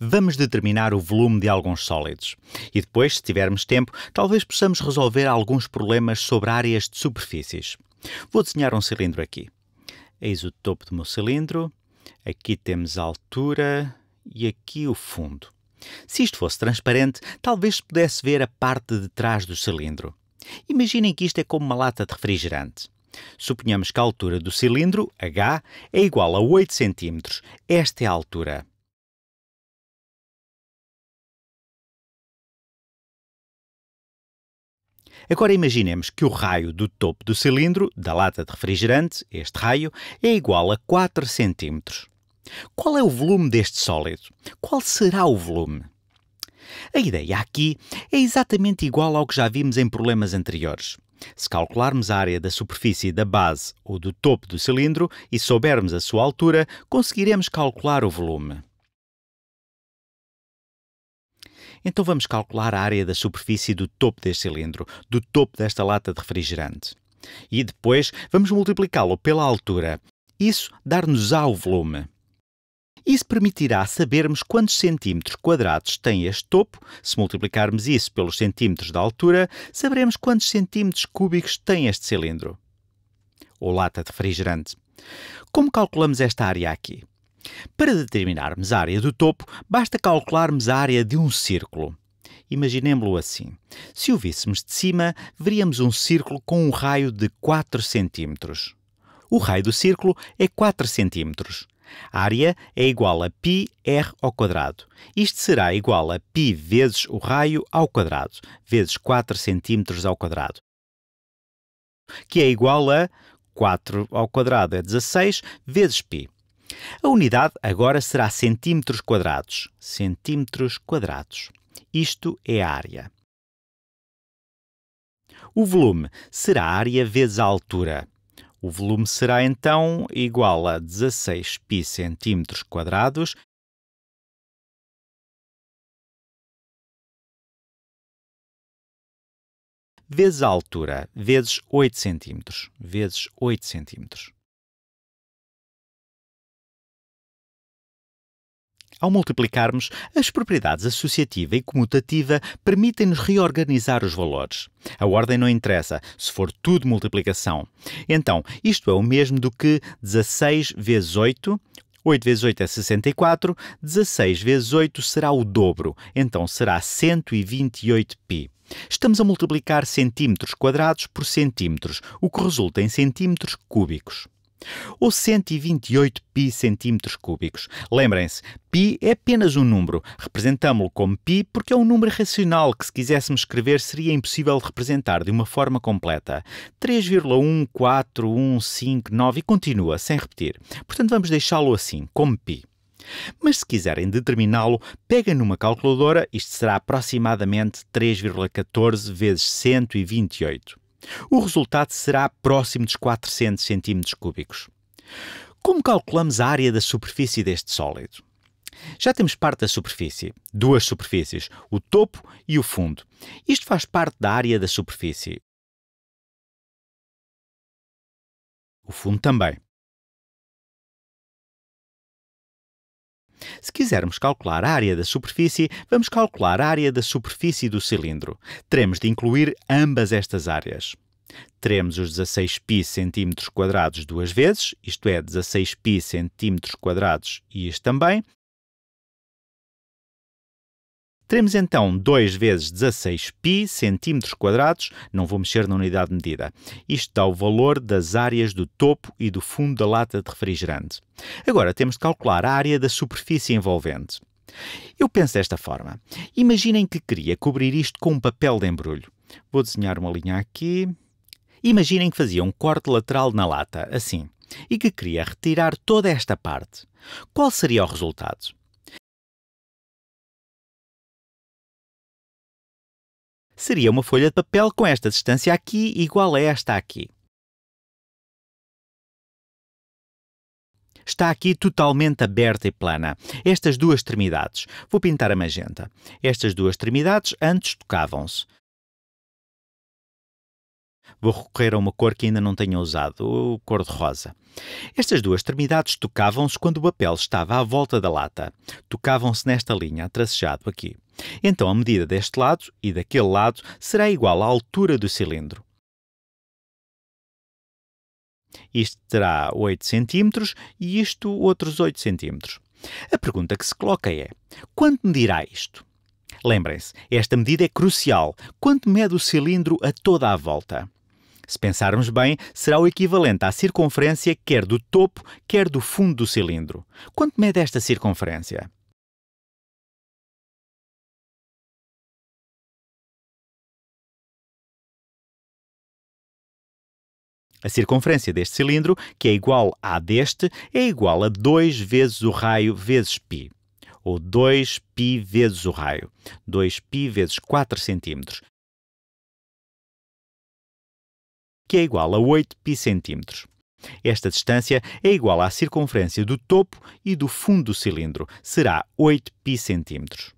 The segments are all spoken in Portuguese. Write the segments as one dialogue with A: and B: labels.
A: vamos determinar o volume de alguns sólidos. E depois, se tivermos tempo, talvez possamos resolver alguns problemas sobre áreas de superfícies. Vou desenhar um cilindro aqui. Eis o topo do meu cilindro, aqui temos a altura e aqui o fundo. Se isto fosse transparente, talvez se pudesse ver a parte de trás do cilindro. Imaginem que isto é como uma lata de refrigerante. Suponhamos que a altura do cilindro, H, é igual a 8 cm.
B: Esta é a altura.
A: Agora imaginemos que o raio do topo do cilindro da lata de refrigerante, este raio, é igual a 4 cm. Qual é o volume deste sólido? Qual será o volume? A ideia aqui é exatamente igual ao que já vimos em problemas anteriores. Se calcularmos a área da superfície da base ou do topo do cilindro e soubermos a sua altura, conseguiremos calcular o volume. Então vamos calcular a área da superfície do topo deste cilindro, do topo desta lata de refrigerante. E depois vamos multiplicá-lo pela altura. Isso dar-nos-á o volume. Isso permitirá sabermos quantos centímetros quadrados tem este topo. Se multiplicarmos isso pelos centímetros da altura, saberemos quantos centímetros cúbicos tem este cilindro. Ou lata de refrigerante. Como calculamos esta área aqui? Para determinarmos a área do topo, basta calcularmos a área de um círculo. Imaginemos-lo assim. Se o víssemos de cima, veríamos um círculo com um raio de 4 cm. O raio do círculo é 4 cm. A área é igual a πr ao quadrado. Isto será igual a π vezes o raio ao quadrado, vezes 4 cm ao quadrado, que é igual a 4 ao quadrado é 16 vezes π. A unidade agora será centímetros quadrados. Centímetros quadrados. Isto é a área. O volume será a área vezes a altura. O volume será então igual a 16 pi centímetros
B: quadrados vezes a altura, vezes 8 centímetros, vezes 8 centímetros.
A: Ao multiplicarmos, as propriedades associativa e comutativa permitem-nos reorganizar os valores. A ordem não interessa, se for tudo multiplicação. Então, isto é o mesmo do que 16 vezes 8 8 vezes 8 é 64, 16 vezes 8 será o dobro, então será 128 pi. Estamos a multiplicar centímetros quadrados por centímetros, o que resulta em centímetros cúbicos ou 128 pi centímetros cúbicos. Lembrem-se, pi é apenas um número. Representámo-lo como pi porque é um número racional que, se quiséssemos escrever, seria impossível de representar de uma forma completa. 3,14159 e continua, sem repetir. Portanto, vamos deixá-lo assim, como pi. Mas se quiserem determiná-lo, pega numa calculadora, isto será aproximadamente 3,14 vezes 128. O resultado será próximo dos 400 cm cúbicos. Como calculamos a área da superfície deste sólido? Já temos parte da superfície, duas superfícies, o topo e o fundo. Isto faz parte da área da superfície.
B: O fundo também.
A: Se quisermos calcular a área da superfície, vamos calcular a área da superfície do cilindro. Teremos de incluir ambas estas áreas. Teremos os 16 pi cm quadrados duas vezes, isto é, 16 pi cm quadrados e isto também, Teremos então 2 vezes 16 pi centímetros quadrados, não vou mexer na unidade de medida. Isto dá o valor das áreas do topo e do fundo da lata de refrigerante. Agora temos de calcular a área da superfície envolvente. Eu penso desta forma. Imaginem que queria cobrir isto com um papel de embrulho. Vou desenhar uma linha aqui. Imaginem que fazia um corte lateral na lata, assim, e que queria retirar toda esta parte. Qual seria
B: o resultado? seria uma folha de papel com esta distância aqui igual a esta aqui.
A: Está aqui totalmente aberta e plana. Estas duas extremidades. Vou pintar a magenta. Estas duas extremidades antes tocavam-se. Vou recorrer a uma cor que ainda não tenho usado, o cor-de-rosa. Estas duas extremidades tocavam-se quando o papel estava à volta da lata. Tocavam-se nesta linha, tracejado aqui. Então a medida deste lado e daquele lado será igual à altura do cilindro. Isto terá 8 cm e isto outros 8 cm. A pergunta que se coloca é: quanto medirá isto? Lembrem-se, esta medida é crucial. Quanto mede o cilindro a toda a volta? Se pensarmos bem, será o equivalente à circunferência quer do topo, quer do fundo do cilindro. Quanto mede esta
B: circunferência? A
A: circunferência deste cilindro, que é igual à deste, é igual a 2 vezes o raio vezes π, ou 2π vezes o raio, 2π vezes 4
B: cm, que é igual a 8π
A: cm. Esta distância é igual à circunferência do topo e do fundo do cilindro, será 8π centímetros.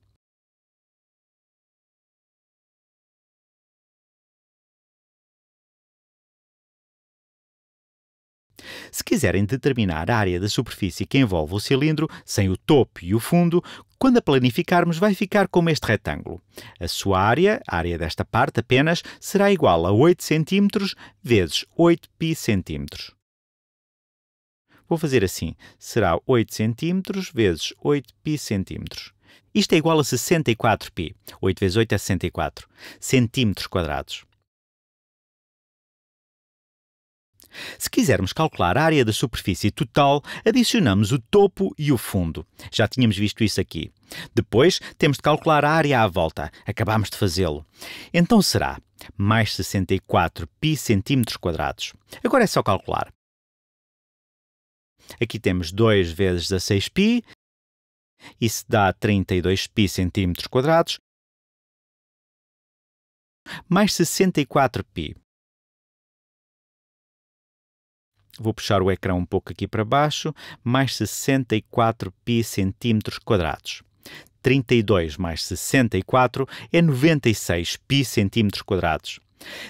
A: Se quiserem determinar a área da superfície que envolve o cilindro, sem o topo e o fundo, quando a planificarmos, vai ficar como este retângulo. A sua área, a área desta parte apenas, será igual a 8 cm vezes 8 pi cm. Vou fazer assim. Será 8 cm vezes 8 pi cm. Isto é igual a 64 pi. 8 vezes 8 é 64 centímetros quadrados. Se quisermos calcular a área da superfície total, adicionamos o topo e o fundo. Já tínhamos visto isso aqui. Depois, temos de calcular a área à volta. Acabámos de fazê-lo. Então será mais 64 pi centímetros quadrados. Agora é só calcular. Aqui temos 2 vezes 16 pi.
B: Isso dá 32 pi centímetros quadrados. Mais 64 pi.
A: Vou puxar o ecrã um pouco aqui para baixo, mais 64 pi centímetros quadrados. 32 mais 64 é 96 pi centímetros quadrados.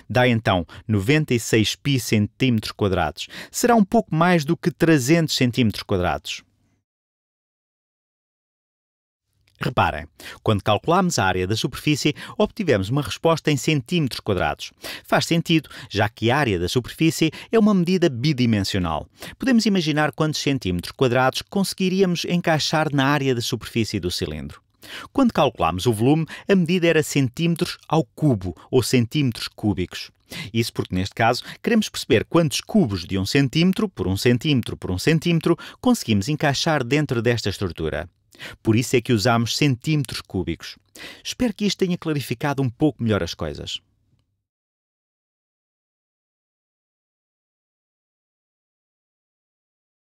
A: Dá então 96 pi centímetros quadrados. Será um pouco mais do que 300 centímetros quadrados. Reparem, quando calculamos a área da superfície, obtivemos uma resposta em centímetros quadrados. Faz sentido, já que a área da superfície é uma medida bidimensional. Podemos imaginar quantos centímetros quadrados conseguiríamos encaixar na área da superfície do cilindro. Quando calculámos o volume, a medida era centímetros ao cubo, ou centímetros cúbicos. Isso porque, neste caso, queremos perceber quantos cubos de um centímetro por um centímetro por um centímetro conseguimos encaixar dentro desta estrutura. Por isso é que usamos centímetros cúbicos. Espero que isto tenha clarificado um
B: pouco melhor as coisas.